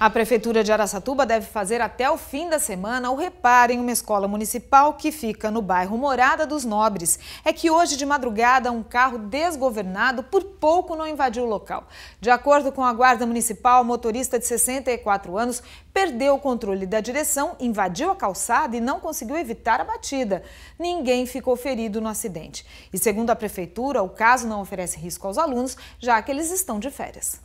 A Prefeitura de Araçatuba deve fazer até o fim da semana o reparo em uma escola municipal que fica no bairro Morada dos Nobres. É que hoje de madrugada um carro desgovernado por pouco não invadiu o local. De acordo com a Guarda Municipal, o motorista de 64 anos perdeu o controle da direção, invadiu a calçada e não conseguiu evitar a batida. Ninguém ficou ferido no acidente. E segundo a Prefeitura, o caso não oferece risco aos alunos, já que eles estão de férias.